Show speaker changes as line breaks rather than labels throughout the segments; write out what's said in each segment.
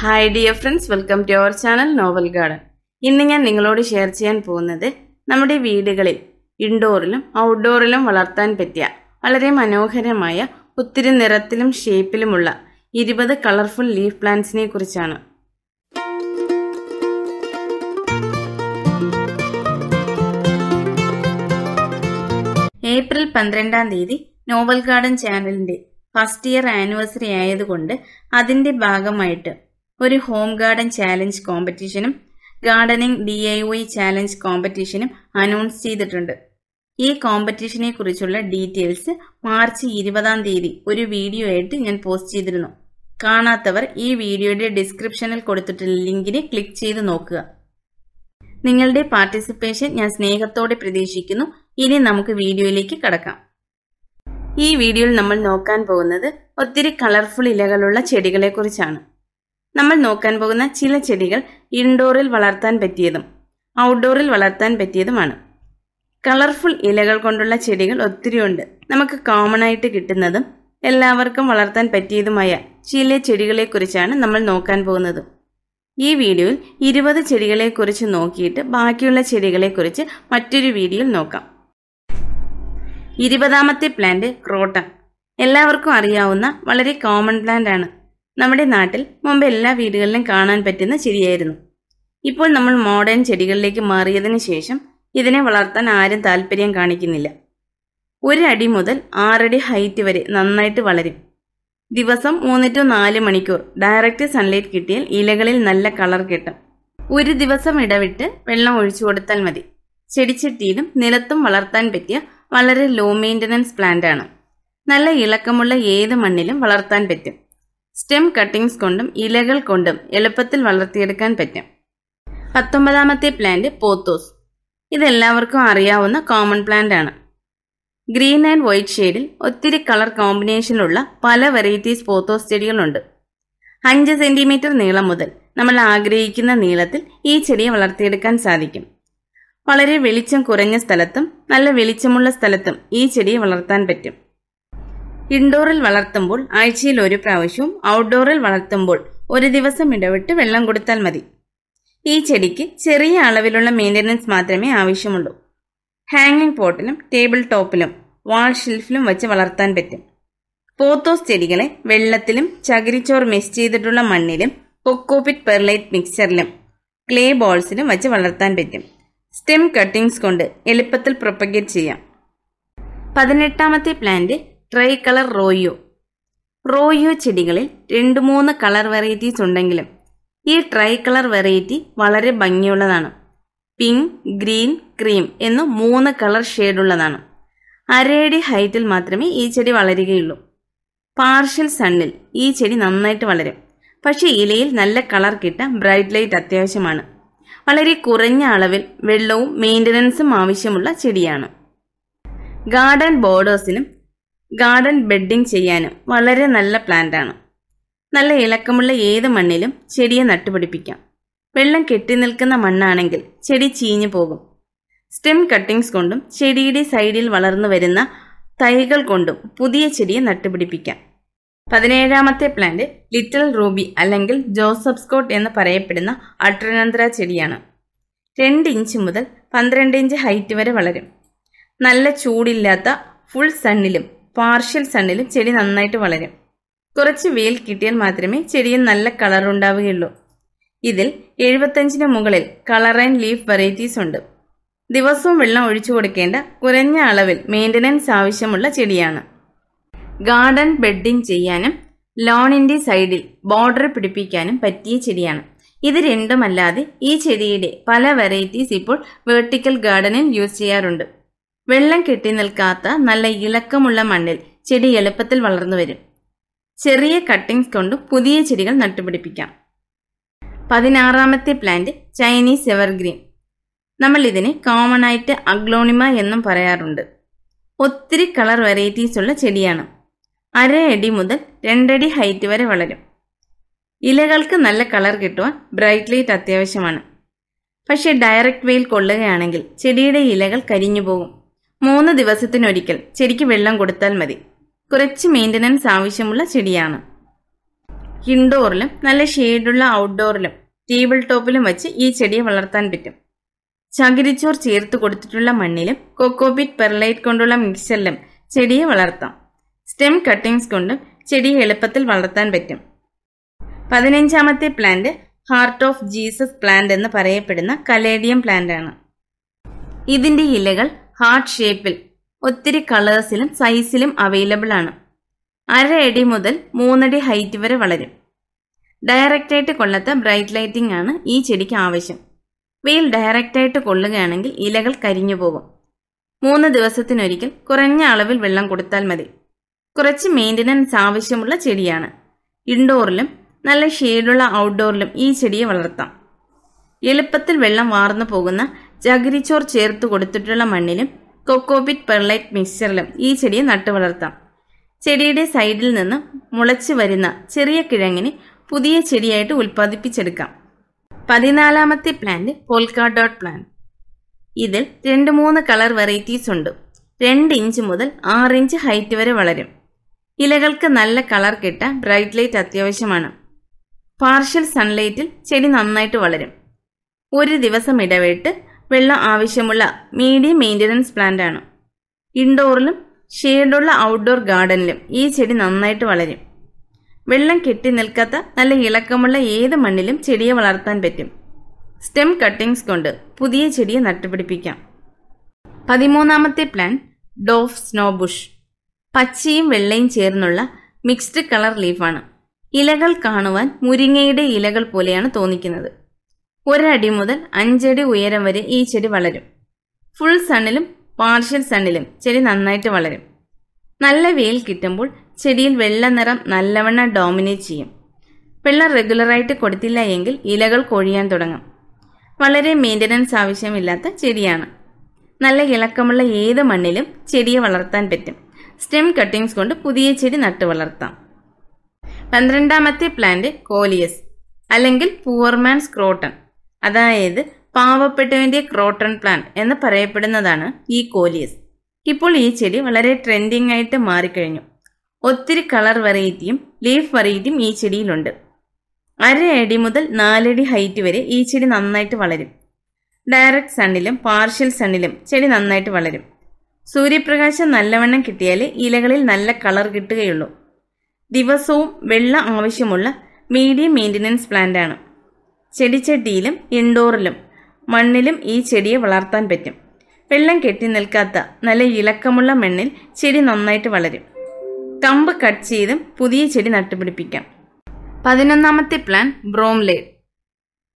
hi dear friends welcome to our channel novel garden ഇന്ന് ഞാൻ നിങ്ങളോട് ഷെയർ ചെയ്യാൻ പോകുന്നത് നമ്മുടെ വീടുകളിൽ ഇൻഡോറിലും ഔട്ട്ഡോറിലും വളർത്താൻ പറ്റിയ വളരെ മനോഹരമായ ഒത്തിരി നിറത്തിലും ഷേപ്പിലുമുള്ള ഇരുപത് കളർഫുൾ ലീഫ് പ്ലാന്റ്സിനെ കുറിച്ചാണ് ഏപ്രിൽ പന്ത്രണ്ടാം തീയതി നോവൽ ഗാർഡൻ ചാനലിന്റെ ഫസ്റ്റ് ഇയർ ആനിവേഴ്സറി ആയതുകൊണ്ട് അതിന്റെ ഭാഗമായിട്ട് ഒരു ഹോം ഗാർഡൻ ചാലഞ്ച് കോമ്പറ്റീഷനും gardening D I O challenge കോമ്പറ്റീഷനും അനൗൺസ് ചെയ്തിട്ടുണ്ട് ഈ കോമ്പറ്റീഷനെ കുറിച്ചുള്ള ഡീറ്റെയിൽസ് മാർച്ച് ഇരുപതാം തീയതി ഒരു വീഡിയോ ആയിട്ട് ഞാൻ പോസ്റ്റ് ചെയ്തിരുന്നു കാണാത്തവർ ഈ വീഡിയോയുടെ ഡിസ്ക്രിപ്ഷനിൽ കൊടുത്തിട്ടുള്ള ലിങ്കിനെ ക്ലിക്ക് ചെയ്ത് നോക്കുക നിങ്ങളുടെ പാർട്ടിസിപ്പേഷൻ ഞാൻ സ്നേഹത്തോടെ പ്രതീക്ഷിക്കുന്നു ഇനി നമുക്ക് വീഡിയോയിലേക്ക് കടക്കാം ഈ വീഡിയോയിൽ നമ്മൾ നോക്കാൻ പോകുന്നത് ഒത്തിരി കളർഫുൾ ഇലകളുള്ള ചെടികളെക്കുറിച്ചാണ് നമ്മൾ നോക്കാൻ പോകുന്ന ചില ചെടികൾ ഇൻഡോറിൽ വളർത്താൻ പറ്റിയതും ഔട്ട്ഡോറിൽ വളർത്താൻ പറ്റിയതുമാണ് കളർഫുൾ ഇലകൾ കൊണ്ടുള്ള ചെടികൾ ഒത്തിരിയുണ്ട് നമുക്ക് കോമൺ ആയിട്ട് കിട്ടുന്നതും എല്ലാവർക്കും വളർത്താൻ പറ്റിയതുമായ ചില ചെടികളെക്കുറിച്ചാണ് നമ്മൾ നോക്കാൻ പോകുന്നത് ഈ വീഡിയോയിൽ ഇരുപത് ചെടികളെക്കുറിച്ച് നോക്കിയിട്ട് ബാക്കിയുള്ള ചെടികളെക്കുറിച്ച് മറ്റൊരു വീഡിയോയിൽ നോക്കാം ഇരുപതാമത്തെ പ്ലാന്റ് ക്രോട്ടൺ എല്ലാവർക്കും അറിയാവുന്ന വളരെ കോമൺ പ്ലാന്റ് ആണ് നമ്മുടെ നാട്ടിൽ മുമ്പ് എല്ലാ വീടുകളിലും കാണാൻ പറ്റുന്ന ചെടിയായിരുന്നു ഇപ്പോൾ നമ്മൾ മോഡേൺ ചെടികളിലേക്ക് മാറിയതിനു ശേഷം ഇതിനെ വളർത്താൻ ആരും താല്പര്യം കാണിക്കുന്നില്ല ഒരടി മുതൽ ആറടി ഹൈറ്റ് വരെ നന്നായിട്ട് വളരും ദിവസം മൂന്ന് ടു നാല് മണിക്കൂർ ഡയറക്റ്റ് സൺലൈറ്റ് കിട്ടിയാൽ ഇലകളിൽ നല്ല കളർ കിട്ടും ഒരു ദിവസം ഇടവിട്ട് വെള്ളം ഒഴിച്ചു കൊടുത്താൽ മതി ചെടിച്ചട്ടിയിലും നിലത്തും വളർത്താൻ പറ്റിയ വളരെ ലോ മെയിൻ്റനൻസ് പ്ലാന്റ് ആണ് നല്ല ഇളക്കമുള്ള ഏത് മണ്ണിലും വളർത്താൻ പറ്റും സ്റ്റെം കട്ടിങ്സ് കൊണ്ടും ഇലകൾ കൊണ്ടും എളുപ്പത്തിൽ വളർത്തിയെടുക്കാൻ പറ്റും പത്തൊമ്പതാമത്തെ പ്ലാന്റ് പോത്തോസ് ഇതെല്ലാവർക്കും അറിയാവുന്ന കോമൺ പ്ലാന്റ് ആണ് ഗ്രീൻ ആൻഡ് വൈറ്റ് ഷെയ്ഡിൽ ഒത്തിരി കളർ കോമ്പിനേഷനിലുള്ള പല വെറൈറ്റീസ് പോത്തോസ് ചെടികളുണ്ട് അഞ്ച് സെന്റിമീറ്റർ നീളം മുതൽ നമ്മൾ ആഗ്രഹിക്കുന്ന നീളത്തിൽ ഈ ചെടിയെ വളർത്തിയെടുക്കാൻ സാധിക്കും വളരെ വെളിച്ചം കുറഞ്ഞ സ്ഥലത്തും നല്ല വെളിച്ചമുള്ള സ്ഥലത്തും ഈ ചെടിയെ വളർത്താൻ പറ്റും ഇൻഡോറിൽ വളർത്തുമ്പോൾ ആഴ്ചയിൽ ഒരു പ്രാവശ്യവും ഔട്ട്ഡോറിൽ വളർത്തുമ്പോൾ ഒരു ദിവസം ഇടവിട്ട് വെള്ളം കൊടുത്താൽ മതി ഈ ചെടിക്ക് ചെറിയ അളവിലുള്ള മെയിൻ്റനൻസ് മാത്രമേ ആവശ്യമുള്ളൂ ഹാങ്ങിങ് പോട്ടിലും ടേബിൾ ടോപ്പിലും വാൾ ഷെൽഫിലും വച്ച് വളർത്താൻ പറ്റും പോത്തോസ് ചെടികളെ വെള്ളത്തിലും ചകിരിച്ചോർ മിക്സ് ചെയ്തിട്ടുള്ള മണ്ണിലും കൊക്കോപിറ്റ് പെർലൈറ്റ് മിക്സറിലും ക്ലേ ബോൾസിലും വച്ച് വളർത്താൻ പറ്റും സ്റ്റെം കട്ടിങ്സ് കൊണ്ട് എളുപ്പത്തിൽ പ്രൊപ്പഗേറ്റ് ചെയ്യാം പതിനെട്ടാമത്തെ പ്ലാന്റ് ട്രൈ കളർ റോയോ റോയോ ചെടികളിൽ രണ്ട് മൂന്ന് കളർ വെറൈറ്റീസ് ഉണ്ടെങ്കിലും ഈ ട്രൈ കളർ വെറൈറ്റി വളരെ ഭംഗിയുള്ളതാണ് പിങ്ക് ഗ്രീൻ ക്രീം എന്നും മൂന്ന് കളർ ഷെയ്ഡുള്ളതാണ് അരയടി ഹൈറ്റിൽ മാത്രമേ ഈ ചെടി വളരുകയുള്ളൂ പാർഷ്യൽ സണ്ണിൽ ഈ ചെടി നന്നായിട്ട് വളരും പക്ഷേ ഇലയിൽ നല്ല കളർ കിട്ടാൻ ബ്രൈറ്റ് ലൈറ്റ് അത്യാവശ്യമാണ് വളരെ കുറഞ്ഞ അളവിൽ വെള്ളവും മെയിൻ്റനൻസും ആവശ്യമുള്ള ചെടിയാണ് ഗാർഡൻ ബോർഡേഴ്സിനും ഗാർഡൻ ബെഡിങ് ചെയ്യാനും വളരെ നല്ല പ്ലാന്റാണ് നല്ല ഇളക്കമുള്ള ഏത് മണ്ണിലും ചെടിയെ നട്ടുപിടിപ്പിക്കാം വെള്ളം കെട്ടി നിൽക്കുന്ന മണ്ണാണെങ്കിൽ ചെടി ചീഞ്ഞു പോകും സ്റ്റെം കട്ടിങ്സ് കൊണ്ടും ചെടിയുടെ സൈഡിൽ വളർന്നു വരുന്ന തൈകൾ കൊണ്ടും പുതിയ ചെടിയെ നട്ടുപിടിപ്പിക്കാം പതിനേഴാമത്തെ പ്ലാന്റ് ലിറ്റിൽ റൂബി അല്ലെങ്കിൽ ജോസഫ് സ്കോട്ട് എന്ന് പറയപ്പെടുന്ന അട്രനന്ദ്ര ചെടിയാണ് രണ്ട് ഇഞ്ച് മുതൽ പന്ത്രണ്ട് ഇഞ്ച് ഹൈറ്റ് വരെ വളരും നല്ല ചൂടില്ലാത്ത ഫുൾ സണ്ണിലും പാർഷ്യൽ സണ്ണിൽ ചെടി നന്നായിട്ട് വളരും കുറച്ച് വെയിൽ കിട്ടിയാൽ മാത്രമേ ചെടിയിൽ നല്ല കളർ ഉണ്ടാവുകയുള്ളൂ ഇതിൽ എഴുപത്തഞ്ചിന് മുകളിൽ കളർ ആൻഡ് ലീഫ് വെറൈറ്റീസ് ഉണ്ട് ദിവസവും വെള്ളം ഒഴിച്ചു കൊടുക്കേണ്ട കുറഞ്ഞ അളവിൽ മെയിൻ്റനൻസ് ആവശ്യമുള്ള ചെടിയാണ് ഗാർഡൻ ബെഡിങ് ചെയ്യാനും ലോണിൻ്റെ സൈഡിൽ ബോർഡർ പിടിപ്പിക്കാനും പറ്റിയ ചെടിയാണ് ഇത് രണ്ടുമല്ലാതെ ഈ ചെടിയുടെ പല വെറൈറ്റീസ് ഇപ്പോൾ വെർട്ടിക്കൽ ഗാർഡനിൽ യൂസ് ചെയ്യാറുണ്ട് വെള്ളം കെട്ടി നിൽക്കാത്ത നല്ല ഇളക്കമുള്ള മണ്ണിൽ ചെടി എളുപ്പത്തിൽ വളർന്നു വരും ചെറിയ കട്ടിങ്സ് കൊണ്ട് പുതിയ ചെടികൾ നട്ടുപിടിപ്പിക്കാം പതിനാറാമത്തെ പ്ലാന്റ് ചൈനീസ് എവർഗ്രീൻ നമ്മൾ ഇതിനെ കോമൺ ആയിട്ട് അഗ്ലോണിമ എന്നും പറയാറുണ്ട് ഒത്തിരി കളർ വെറൈറ്റീസ് ഉള്ള ചെടിയാണ് അര അടി മുതൽ രണ്ടടി ഹൈറ്റ് വരെ വളരും ഇലകൾക്ക് നല്ല കളർ കിട്ടുവാൻ ബ്രൈറ്റ് ലൈറ്റ് അത്യാവശ്യമാണ് പക്ഷേ ഡയറക്റ്റ് വെയിൽ കൊള്ളുകയാണെങ്കിൽ ചെടിയുടെ ഇലകൾ കരിഞ്ഞു പോകും മൂന്ന് ദിവസത്തിനൊരിക്കൽ ചെടിക്ക് വെള്ളം കൊടുത്താൽ മതി കുറച്ച് മെയിൻ്റനൻസ് ആവശ്യമുള്ള ചെടിയാണ് ഇൻഡോറിലും നല്ല ഷെയ്ഡുള്ള ഔട്ട്ഡോറിലും ടേബിൾ ടോപ്പിലും വെച്ച് ഈ ചെടിയെ വളർത്താൻ പറ്റും ചകിരിച്ചോർ ചേർത്ത് കൊടുത്തിട്ടുള്ള മണ്ണിലും കൊക്കോപിറ്റ് പെർലൈറ്റ് കൊണ്ടുള്ള മിക്സറിലും ചെടിയെ വളർത്താം സ്റ്റെം കട്ടിങ്സ് കൊണ്ടും ചെടിയെ എളുപ്പത്തിൽ വളർത്താൻ പറ്റും പതിനഞ്ചാമത്തെ plant heart of Jesus plant എന്ന് പറയപ്പെടുന്ന കലേഡിയം പ്ലാന്റ് ആണ് ഇതിന്റെ ഇലകൾ ഹാർട്ട് ഷേപ്പിൽ ഒത്തിരി കളേഴ്സിലും സൈസിലും അവൈലബിൾ ആണ് അരയടി അടി മുതൽ മൂന്നടി ഹൈറ്റ് വരെ വളരും ഡയറക്റ്റായിട്ട് കൊള്ളത്ത ബ്രൈറ്റ് ലൈറ്റിംഗ് ആണ് ഈ ചെടിക്ക് ആവശ്യം വെയിൽ ഡയറക്റ്റായിട്ട് കൊള്ളുകയാണെങ്കിൽ ഇലകൾ കരിഞ്ഞു പോകും മൂന്ന് ദിവസത്തിനൊരിക്കൽ കുറഞ്ഞ അളവിൽ വെള്ളം കൊടുത്താൽ മതി കുറച്ച് മെയിൻ്റനൻസ് ആവശ്യമുള്ള ചെടിയാണ് ഇൻഡോറിലും നല്ല ഷെയ്ഡുള്ള ഔട്ട്ഡോറിലും ഈ ചെടിയെ വളർത്താം എളുപ്പത്തിൽ വെള്ളം വാർന്നു പോകുന്ന ചകിരിച്ചോർ ചേർത്ത് കൊടുത്തിട്ടുള്ള മണ്ണിലും കൊക്കോപിറ്റ് പെർലൈറ്റ് മിക്സ്ചറിലും ഈ ചെടിയെ നട്ടു വളർത്താം ചെടിയുടെ സൈഡിൽ നിന്ന് മുളച്ചു വരുന്ന ചെറിയ കിഴങ്ങിനെ പുതിയ ചെടിയായിട്ട് ഉൽപ്പാദിപ്പിച്ചെടുക്കാം പതിനാലാമത്തെ പ്ലാന്റ് ഡോട്ട് പ്ലാന്റ് ഇതിൽ രണ്ട് മൂന്ന് കളർ വെറൈറ്റീസ് ഉണ്ട് രണ്ട് ഇഞ്ച് മുതൽ ആറ് ഇഞ്ച് ഹൈറ്റ് വരെ വളരും ഇലകൾക്ക് നല്ല കളർ കിട്ടാൻ ബ്രൈറ്റ് ലൈറ്റ് അത്യാവശ്യമാണ് പാർഷ്യൽ സൺലൈറ്റിൽ ചെടി നന്നായിട്ട് വളരും ഒരു ദിവസം ഇടവിട്ട് വെള്ളം ആവശ്യമുള്ള മീഡിയം മെയിൻ്റനൻസ് ആണ് ഇൻഡോറിലും ഷെയ്ഡുള്ള ഔട്ട്ഡോർ ഗാർഡനിലും ഈ ചെടി നന്നായിട്ട് വളരും വെള്ളം കെട്ടി നിൽക്കാത്ത നല്ല ഇളക്കമുള്ള ഏത് മണ്ണിലും ചെടിയെ വളർത്താൻ പറ്റും സ്റ്റെം കട്ടിങ്സ് കൊണ്ട് പുതിയ ചെടിയെ നട്ടുപിടിപ്പിക്കാം പതിമൂന്നാമത്തെ പ്ലാൻ ഡോഫ് ബുഷ് പച്ചയും വെള്ളയും ചേർന്നുള്ള മിക്സ്ഡ് കളർ ലീഫാണ് ഇലകൾ കാണുവാൻ മുരിങ്ങയുടെ ഇലകൾ പോലെയാണ് തോന്നിക്കുന്നത് ഒരടി മുതൽ അഞ്ചടി ഉയരം വരെ ഈ ചെടി വളരും ഫുൾ സണ്ണിലും പാർഷ്യൽ സണ്ണിലും ചെടി നന്നായിട്ട് വളരും നല്ല വെയിൽ കിട്ടുമ്പോൾ ചെടിയിൽ വെള്ള നിറം നല്ലവണ്ണം ഡോമിനേറ്റ് ചെയ്യും വെള്ളം റെഗുലറായിട്ട് കൊടുത്തില്ല എങ്കിൽ ഇലകൾ കൊഴിയാൻ തുടങ്ങും വളരെ മെയിൻ്റനൻസ് ആവശ്യമില്ലാത്ത ചെടിയാണ് നല്ല ഇളക്കമുള്ള ഏത് മണ്ണിലും ചെടിയെ വളർത്താൻ പറ്റും സ്റ്റെം കട്ടിങ്സ് കൊണ്ട് പുതിയ ചെടി നട്ടു വളർത്താം പന്ത്രണ്ടാമത്തെ പ്ലാന്റ് കോലിയസ് അല്ലെങ്കിൽ പൂവർമാൻസ് ക്രോട്ടൺ അതായത് പാവപ്പെട്ടവന്റെ ക്രോട്ടൺ പ്ലാന്റ് എന്ന് പറയപ്പെടുന്നതാണ് ഈ കോലിയസ് ഇപ്പോൾ ഈ ചെടി വളരെ ട്രെൻഡിങ് ആയിട്ട് മാറിക്കഴിഞ്ഞു ഒത്തിരി കളർ വെറൈറ്റിയും ലീഫ് വെറൈറ്റിയും ഈ ചെടിയിലുണ്ട് അര അടി മുതൽ നാലടി ഹൈറ്റ് വരെ ഈ ചെടി നന്നായിട്ട് വളരും ഡയറക്റ്റ് സണ്ണിലും പാർഷ്യൽ സണ്ണിലും ചെടി നന്നായിട്ട് വളരും സൂര്യപ്രകാശം നല്ലവണ്ണം കിട്ടിയാൽ ഇലകളിൽ നല്ല കളർ കിട്ടുകയുള്ളൂ ദിവസവും വെള്ളം ആവശ്യമുള്ള മീഡിയം മെയിൻ്റനൻസ് പ്ലാന്റ് ആണ് ചെടിച്ചട്ടിയിലും ഇൻഡോറിലും മണ്ണിലും ഈ ചെടിയെ വളർത്താൻ പറ്റും വെള്ളം കെട്ടി നിൽക്കാത്ത നല്ല ഇളക്കമുള്ള മണ്ണിൽ ചെടി നന്നായിട്ട് വളരും കമ്പ് കട്ട് ചെയ്തും പുതിയ ചെടി നട്ടുപിടിപ്പിക്കാം പതിനൊന്നാമത്തെ പ്ലാൻ ബ്രോംലേഡ്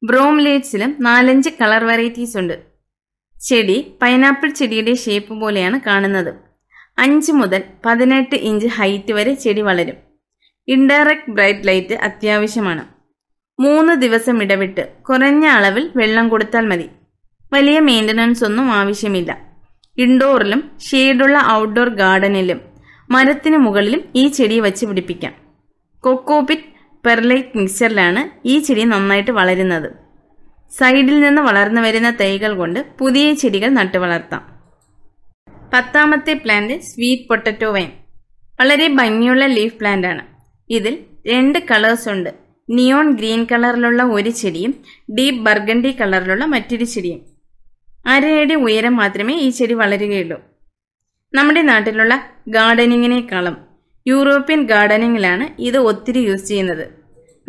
ബ്രോംലേഡ്സിലും നാലഞ്ച് കളർ വെറൈറ്റീസ് ഉണ്ട് ചെടി പൈനാപ്പിൾ ചെടിയുടെ ഷേപ്പ് പോലെയാണ് കാണുന്നത് അഞ്ച് മുതൽ പതിനെട്ട് ഇഞ്ച് ഹൈറ്റ് വരെ ചെടി വളരും ഇൻഡയറക്റ്റ് ബ്രൈറ്റ് ലൈറ്റ് അത്യാവശ്യമാണ് മൂന്ന് ദിവസം ഇടവിട്ട് കുറഞ്ഞ അളവിൽ വെള്ളം കൊടുത്താൽ മതി വലിയ മെയിൻ്റനൻസ് ഒന്നും ആവശ്യമില്ല ഇൻഡോറിലും ഷെയ്ഡുള്ള ഔട്ട്ഡോർ ഗാർഡനിലും മരത്തിന് മുകളിലും ഈ ചെടി വച്ച് പിടിപ്പിക്കാം കൊക്കോപിറ്റ് പെർലൈറ്റ് മിക്സ്ചറിലാണ് ഈ ചെടി നന്നായിട്ട് വളരുന്നത് സൈഡിൽ നിന്ന് വളർന്നു വരുന്ന തൈകൾ കൊണ്ട് പുതിയ ചെടികൾ നട്ടു വളർത്താം പത്താമത്തെ പ്ലാന്റ് സ്വീറ്റ് പൊട്ടറ്റോ വൈൻ വളരെ ഭംഗിയുള്ള ലീഫ് പ്ലാന്റ് ആണ് ഇതിൽ രണ്ട് കളേഴ്സ് ഉണ്ട് നിയോൺ ഗ്രീൻ കളറിലുള്ള ഒരു ചെടിയും ഡീപ്പ് ബർഗണ്ടി കളറിലുള്ള മറ്റൊരു ചെടിയും അരയടി ഉയരം മാത്രമേ ഈ ചെടി വളരുകയുള്ളൂ നമ്മുടെ നാട്ടിലുള്ള ഗാർഡനിങ്ങിനേക്കാളും യൂറോപ്യൻ ഗാർഡനിങ്ങിലാണ് ഇത് ഒത്തിരി യൂസ് ചെയ്യുന്നത്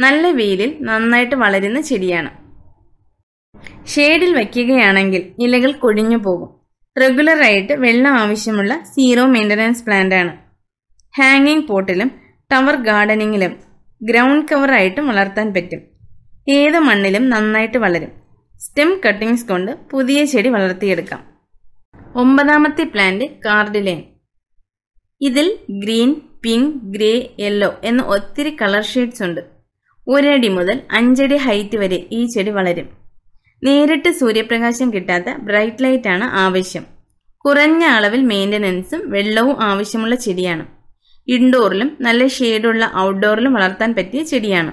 നല്ല വെയിലിൽ നന്നായിട്ട് വളരുന്ന ചെടിയാണ് ഷെയ്ഡിൽ വയ്ക്കുകയാണെങ്കിൽ ഇലകൾ കൊഴിഞ്ഞു പോകും റെഗുലറായിട്ട് വെള്ളം ആവശ്യമുള്ള സീറോ മെയിൻ്റനൻസ് പ്ലാന്റ് ആണ് ഹാങ്ങിങ് പോട്ടിലും ടവർ ഗാർഡനിങ്ങിലും ഗ്രൗണ്ട് കവറായിട്ടും വളർത്താൻ പറ്റും ഏത് മണ്ണിലും നന്നായിട്ട് വളരും സ്റ്റെം കട്ടിങ്സ് കൊണ്ട് പുതിയ ചെടി വളർത്തിയെടുക്കാം ഒമ്പതാമത്തെ പ്ലാന്റ് കാർഡിലേൻ ഇതിൽ ഗ്രീൻ പിങ്ക് ഗ്രേ യെല്ലോ എന്ന ഒത്തിരി കളർ ഷെയ്ഡ്സ് ഉണ്ട് ഒരടി മുതൽ അഞ്ചടി ഹൈറ്റ് വരെ ഈ ചെടി വളരും നേരിട്ട് സൂര്യപ്രകാശം കിട്ടാത്ത ബ്രൈറ്റ് ലൈറ്റാണ് ആവശ്യം കുറഞ്ഞ അളവിൽ മെയിൻ്റനൻസും വെള്ളവും ആവശ്യമുള്ള ചെടിയാണ് ഇൻഡോറിലും നല്ല ഷെയ്ഡുള്ള ഔട്ട്ഡോറിലും വളർത്താൻ പറ്റിയ ചെടിയാണ്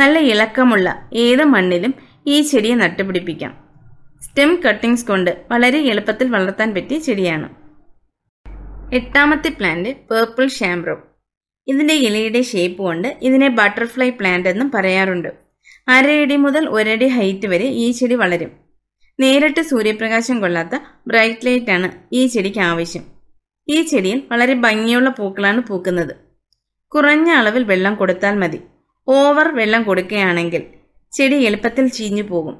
നല്ല ഇളക്കമുള്ള ഏത് മണ്ണിലും ഈ ചെടിയെ നട്ടുപിടിപ്പിക്കാം സ്റ്റെം കട്ടിങ്സ് കൊണ്ട് വളരെ എളുപ്പത്തിൽ വളർത്താൻ പറ്റിയ ചെടിയാണ് എട്ടാമത്തെ പ്ലാന്റ് പേർപ്പിൾ ഷാംബ്രോ ഇതിൻ്റെ ഇലയുടെ ഷേപ്പ് കൊണ്ട് ഇതിനെ ബട്ടർഫ്ലൈ പ്ലാന്റ് എന്നും പറയാറുണ്ട് അരയടി മുതൽ ഒരടി ഹൈറ്റ് വരെ ഈ ചെടി വളരും നേരിട്ട് സൂര്യപ്രകാശം കൊള്ളാത്ത ബ്രൈറ്റ് ലൈറ്റാണ് ഈ ചെടിക്ക് ആവശ്യം ഈ ചെടിയിൽ വളരെ ഭംഗിയുള്ള പൂക്കളാണ് പൂക്കുന്നത് കുറഞ്ഞ അളവിൽ വെള്ളം കൊടുത്താൽ മതി ഓവർ വെള്ളം കൊടുക്കുകയാണെങ്കിൽ ചെടി എളുപ്പത്തിൽ ചീഞ്ഞു പോകും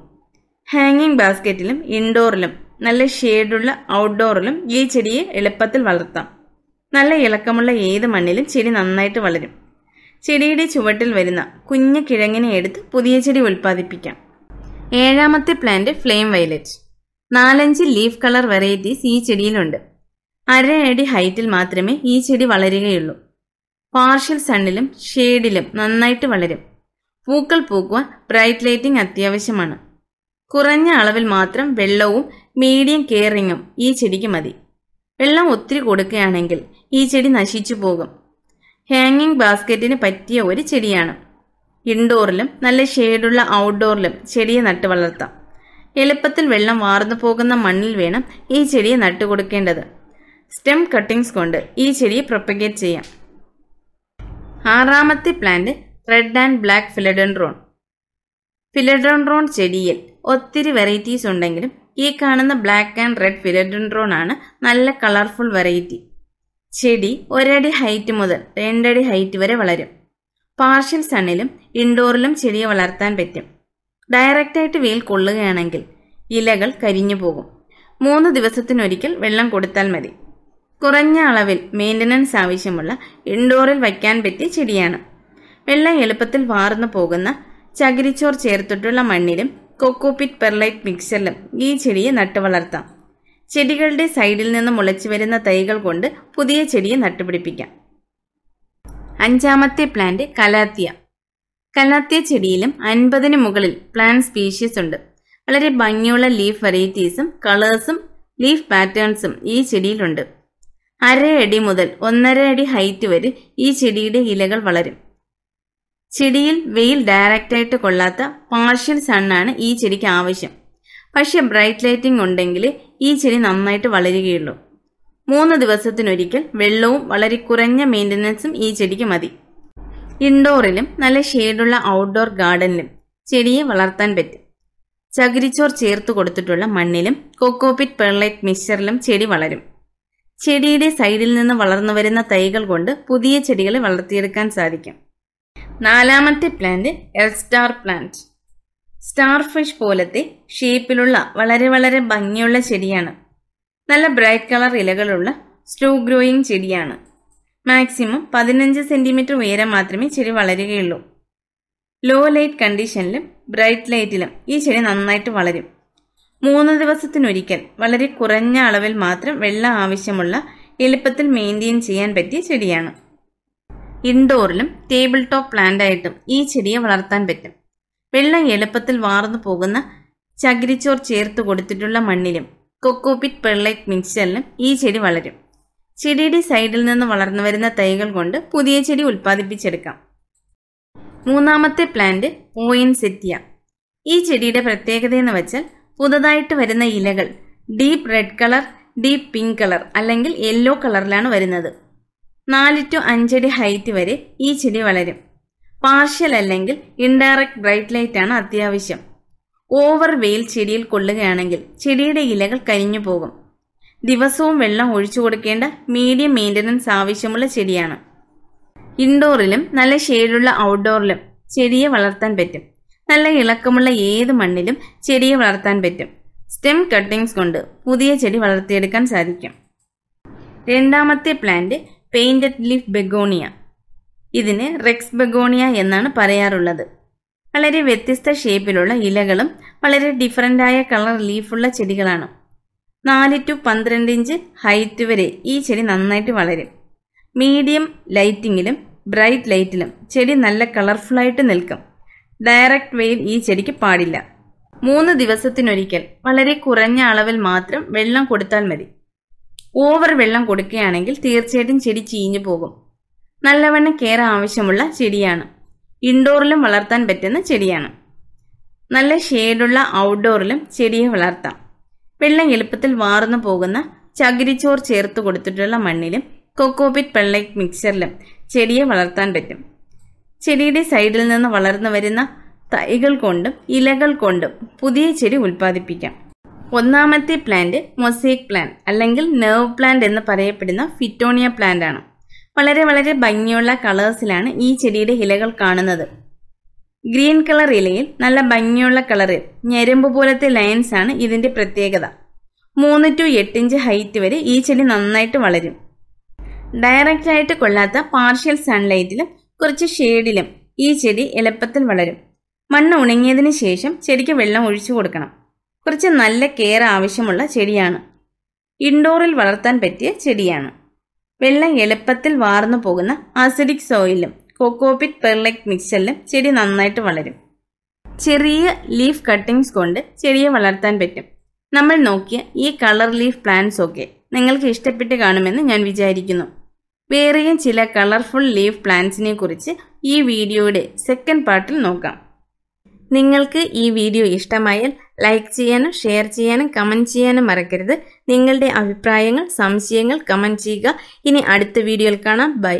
ഹാങ്ങിങ് ബാസ്ക്കറ്റിലും ഇൻഡോറിലും നല്ല ഷെയ്ഡുള്ള ഔട്ട്ഡോറിലും ഈ ചെടിയെ എളുപ്പത്തിൽ വളർത്താം നല്ല ഇളക്കമുള്ള ഏത് മണ്ണിലും ചെടി നന്നായിട്ട് വളരും ചെടിയുടെ ചുവട്ടിൽ വരുന്ന കുഞ്ഞു കിഴങ്ങിനെ എടുത്ത് പുതിയ ചെടി ഉൽപ്പാദിപ്പിക്കാം ഏഴാമത്തെ പ്ലാന്റ് ഫ്ലെയിം വയലറ്റ് നാലഞ്ച് ലീഫ് കളർ വെറൈറ്റീസ് ഈ ചെടിയിലുണ്ട് അര അടി ഹൈറ്റിൽ മാത്രമേ ഈ ചെടി വളരുകയുള്ളൂ പാർഷ്യൽ സണ്ണിലും ഷെയ്ഡിലും നന്നായിട്ട് വളരും പൂക്കൾ പൂക്കുവാൻ ബ്രൈറ്റ് ലൈറ്റിംഗ് അത്യാവശ്യമാണ് കുറഞ്ഞ അളവിൽ മാത്രം വെള്ളവും മീഡിയം കെയറിങ്ങും ഈ ചെടിക്ക് മതി വെള്ളം ഒത്തിരി കൊടുക്കുകയാണെങ്കിൽ ഈ ചെടി നശിച്ചു പോകും ഹാങ്ങിങ് ബാസ്ക്കറ്റിന് പറ്റിയ ഒരു ചെടിയാണ് ഇൻഡോറിലും നല്ല ഷെയ്ഡുള്ള ഔട്ട്ഡോറിലും ചെടിയെ നട്ടു വളർത്താം എളുപ്പത്തിൽ വെള്ളം വാർന്നു പോകുന്ന മണ്ണിൽ വേണം ഈ ചെടിയെ നട്ടുകൊടുക്കേണ്ടത് സ്റ്റെം കട്ടിങ്സ് കൊണ്ട് ഈ ചെടി പ്രൊപ്പഗേറ്റ് ചെയ്യാം ആറാമത്തെ plant red and black philodendron philodendron ചെടിയിൽ ഒത്തിരി വെറൈറ്റീസ് ഉണ്ടെങ്കിലും ഈ കാണുന്ന ബ്ലാക്ക് ആൻഡ് റെഡ് ഫിലഡൻഡ്രോൺ ആണ് നല്ല കളർഫുൾ വെറൈറ്റി ചെടി ഒരടി ഹൈറ്റ് മുതൽ രണ്ടടി ഹൈറ്റ് വരെ വളരും പാർഷ്യൽ സണ്ണിലും ഇൻഡോറിലും ചെടിയെ വളർത്താൻ പറ്റും ഡയറക്റ്റായിട്ട് വെയിൽ കൊള്ളുകയാണെങ്കിൽ ഇലകൾ കരിഞ്ഞു പോകും മൂന്ന് ദിവസത്തിനൊരിക്കൽ വെള്ളം കൊടുത്താൽ മതി കുറഞ്ഞ അളവിൽ മെയിൻ്റനൻസ് ആവശ്യമുള്ള ഇൻഡോറിൽ വയ്ക്കാൻ പറ്റിയ ചെടിയാണ് വെള്ളം എളുപ്പത്തിൽ വാർന്നു പോകുന്ന ചകിരിച്ചോർ ചേർത്തിട്ടുള്ള മണ്ണിലും കൊക്കോപിറ്റ് പെർലൈറ്റ് മിക്സറിലും ഈ ചെടിയെ നട്ടുവളർത്താം ചെടികളുടെ സൈഡിൽ നിന്ന് മുളച്ചു വരുന്ന തൈകൾ കൊണ്ട് പുതിയ ചെടിയെ നട്ടുപിടിപ്പിക്കാം അഞ്ചാമത്തെ പ്ലാന്റ് കലാത്തിയ കലാത്തിയ ചെടിയിലും അൻപതിന് മുകളിൽ പ്ലാന്റ് സ്പീഷീസ് ഉണ്ട് വളരെ ഭംഗിയുള്ള ലീഫ് വെറൈറ്റീസും കളേഴ്സും ലീഫ് പാറ്റേൺസും ഈ ചെടിയിലുണ്ട് അരയടി മുതൽ ഒന്നര അടി ഹൈറ്റ് വരെ ഈ ചെടിയുടെ ഇലകൾ വളരും ചെടിയിൽ വെയിൽ ഡയറക്റ്റായിട്ട് കൊള്ളാത്ത പാർഷ്യൽ സണ്ണാണ് ഈ ചെടിക്ക് ആവശ്യം പക്ഷേ ബ്രൈറ്റ് ലൈറ്റിംഗ് ഉണ്ടെങ്കിൽ ഈ ചെടി നന്നായിട്ട് വളരുകയുള്ളൂ മൂന്ന് ദിവസത്തിനൊരിക്കൽ വെള്ളവും വളരെ കുറഞ്ഞ മെയിൻ്റനൻസും ഈ ചെടിക്ക് മതി ഇൻഡോറിലും നല്ല ഷെയ്ഡുള്ള ഔട്ട്ഡോർ ഗാർഡനിലും ചെടിയെ വളർത്താൻ പറ്റും ചകിരിച്ചോർ ചേർത്ത് കൊടുത്തിട്ടുള്ള മണ്ണിലും കൊക്കോപിറ്റ് പെർലൈറ്റ് മിക്സ്ചറിലും ചെടി വളരും ചെടിയുടെ സൈഡിൽ നിന്ന് വളർന്നു വരുന്ന തൈകൾ കൊണ്ട് പുതിയ ചെടികളെ വളർത്തിയെടുക്കാൻ സാധിക്കും നാലാമത്തെ plant L star plant star fish പോലത്തെ ഷേപ്പിലുള്ള വളരെ വളരെ ഭംഗിയുള്ള ചെടിയാണ് നല്ല ബ്രൈറ്റ് കളർ ഇലകളുള്ള സ്റ്റോ ഗ്രോയിങ് ചെടിയാണ് മാക്സിമം പതിനഞ്ച് സെന്റിമീറ്റർ ഉയരം മാത്രമേ ചെടി വളരുകയുള്ളൂ ലോ ലൈറ്റ് കണ്ടീഷനിലും ബ്രൈറ്റ് ലൈറ്റിലും ഈ ചെടി നന്നായിട്ട് വളരും മൂന്ന് ദിവസത്തിനൊരിക്കൽ വളരെ കുറഞ്ഞ അളവിൽ മാത്രം വെള്ളം ആവശ്യമുള്ള എളുപ്പത്തിൽ മെയിൻറ്റെയിൻ ചെയ്യാൻ പറ്റിയ ചെടിയാണ് ഇൻഡോറിലും ടേബിൾ ടോപ്പ് പ്ലാന്റായിട്ടും ഈ ചെടിയെ വളർത്താൻ പറ്റും വെള്ളം എളുപ്പത്തിൽ വാർന്നു പോകുന്ന ചകിരിച്ചോർ ചേർത്ത് കൊടുത്തിട്ടുള്ള മണ്ണിലും കൊക്കോപിറ്റ് പെർലൈറ്റ് മിക്സ്ചറിലും ഈ ചെടി വളരും ചെടിയുടെ സൈഡിൽ നിന്ന് വളർന്നു വരുന്ന തൈകൾ കൊണ്ട് പുതിയ ചെടി ഉൽപ്പാദിപ്പിച്ചെടുക്കാം മൂന്നാമത്തെ പ്ലാന്റ് ഓയിൻ സെറ്റിയ ഈ ചെടിയുടെ പ്രത്യേകത എന്ന് വെച്ചാൽ പുതുതായിട്ട് വരുന്ന ഇലകൾ deep red colour deep pink colour അല്ലെങ്കിൽ യെല്ലോ കളറിലാണ് വരുന്നത് നാല് ടു അഞ്ചടി ഹൈറ്റ് വരെ ഈ ചെടി വളരും പാർഷ്യൽ അല്ലെങ്കിൽ ഇൻഡയറക്റ്റ് ബ്രൈറ്റ് ലൈറ്റ് ആണ് അത്യാവശ്യം ഓവർ വെയിൽ ചെടിയിൽ കൊള്ളുകയാണെങ്കിൽ ചെടിയുടെ ഇലകൾ കരിഞ്ഞു പോകും ദിവസവും വെള്ളം ഒഴിച്ചു കൊടുക്കേണ്ട മീഡിയം മെയിൻ്റനൻസ് ആവശ്യമുള്ള ചെടിയാണ് ഇൻഡോറിലും നല്ല ഷെയ്ഡുള്ള ഔട്ട്ഡോറിലും ചെടിയെ വളർത്താൻ പറ്റും നല്ല ഇളക്കമുള്ള ഏത് മണ്ണിലും ചെടിയെ വളർത്താൻ പറ്റും സ്റ്റെം കട്ടിങ്സ് കൊണ്ട് പുതിയ ചെടി വളർത്തിയെടുക്കാൻ സാധിക്കും രണ്ടാമത്തെ പ്ലാന്റ് പെയിൻറ്റഡ് ലീഫ് ബെഗോണിയ ഇതിന് റെക്സ് ബെഗോണിയ എന്നാണ് പറയാറുള്ളത് വളരെ വ്യത്യസ്ത ഷേപ്പിലുള്ള ഇലകളും വളരെ ഡിഫറൻ്റായ കളർ ലീഫുള്ള ചെടികളാണ് നാല് ടു പന്ത്രണ്ട് ഇഞ്ച് ഹൈറ്റ് വരെ ഈ ചെടി നന്നായിട്ട് വളരും മീഡിയം ലൈറ്റിങ്ങിലും ബ്രൈറ്റ് ലൈറ്റിലും ചെടി നല്ല കളർഫുള്ളായിട്ട് നിൽക്കും ഡയറക്റ്റ് വെയിൽ ഈ ചെടിക്ക് പാടില്ല മൂന്ന് ദിവസത്തിനൊരിക്കൽ വളരെ കുറഞ്ഞ അളവിൽ മാത്രം വെള്ളം കൊടുത്താൽ മതി ഓവർ വെള്ളം കൊടുക്കുകയാണെങ്കിൽ തീർച്ചയായിട്ടും ചെടി ചീഞ്ഞു പോകും നല്ലവണ്ണം കെയർ ആവശ്യമുള്ള ചെടിയാണ് ഇൻഡോറിലും വളർത്താൻ പറ്റുന്ന ചെടിയാണ് നല്ല ഷെയ്ഡുള്ള ഔട്ട്ഡോറിലും ചെടിയെ വളർത്താം വെള്ളം എളുപ്പത്തിൽ വാർന്നു പോകുന്ന ചകിരിച്ചോർ ചേർത്ത് കൊടുത്തിട്ടുള്ള മണ്ണിലും കൊക്കോപിറ്റ് പെള്ളൈറ്റ് മിക്സറിലും ചെടിയെ വളർത്താൻ പറ്റും ചെടിയുടെ സൈഡിൽ നിന്ന് വളർന്നു വരുന്ന തൈകൾ കൊണ്ടും ഇലകൾ കൊണ്ടും പുതിയ ചെടി ഉൽപ്പാദിപ്പിക്കാം ഒന്നാമത്തെ പ്ലാന്റ് മൊസേക് പ്ലാന്റ് അല്ലെങ്കിൽ നെർവ് പ്ലാന്റ് എന്ന് പറയപ്പെടുന്ന ഫിറ്റോണിയ പ്ലാന്റ് ആണ് വളരെ വളരെ ഭംഗിയുള്ള കളേഴ്സിലാണ് ഈ ചെടിയുടെ ഇലകൾ കാണുന്നത് ഗ്രീൻ കളർ ഇലയിൽ നല്ല ഭംഗിയുള്ള കളറിൽ ഞരമ്പ് പോലത്തെ ലൈൻസ് ആണ് ഇതിന്റെ പ്രത്യേകത മൂന്ന് ടു എട്ട് ഇഞ്ച് ഹൈറ്റ് വരെ ഈ ചെടി നന്നായിട്ട് വളരും ഡയറക്റ്റ് ആയിട്ട് കൊള്ളാത്ത പാർഷ്യൽ സൺലൈറ്റിലും കുറച്ച് ഷേഡിലും ഈ ചെടി എളുപ്പത്തിൽ വളരും മണ്ണ് ഉണങ്ങിയതിന് ശേഷം ചെടിക്ക് വെള്ളം ഒഴിച്ചു കൊടുക്കണം കുറച്ച് നല്ല കെയർ ആവശ്യമുള്ള ചെടിയാണ് ഇൻഡോറിൽ വളർത്താൻ പറ്റിയ ചെടിയാണ് വെള്ളം എളുപ്പത്തിൽ വാർന്നു പോകുന്ന ആസിഡിക് സോയിലും കൊക്കോപിറ്റ് പെർലെക് മിക്സറിലും ചെടി നന്നായിട്ട് വളരും ചെറിയ ലീഫ് കട്ടിങ്സ് കൊണ്ട് ചെടിയെ വളർത്താൻ പറ്റും നമ്മൾ നോക്കിയ ഈ കളർ ലീഫ് പ്ലാന്റ്സ് ഒക്കെ നിങ്ങൾക്ക് ഇഷ്ടപ്പെട്ട് കാണുമെന്ന് ഞാൻ വിചാരിക്കുന്നു വേറെയും ചില കളർഫുൾ ലീഫ് പ്ലാന്റ്സിനെ കുറിച്ച് ഈ വീഡിയോയുടെ സെക്കൻഡ് പാർട്ടിൽ നോക്കാം നിങ്ങൾക്ക് ഈ വീഡിയോ ഇഷ്ടമായാൽ ലൈക്ക് ചെയ്യാനും ഷെയർ ചെയ്യാനും കമൻറ്റ് ചെയ്യാനും മറക്കരുത് നിങ്ങളുടെ അഭിപ്രായങ്ങൾ സംശയങ്ങൾ കമൻറ്റ് ചെയ്യുക ഇനി അടുത്ത വീഡിയോയിൽ കാണാം ബൈ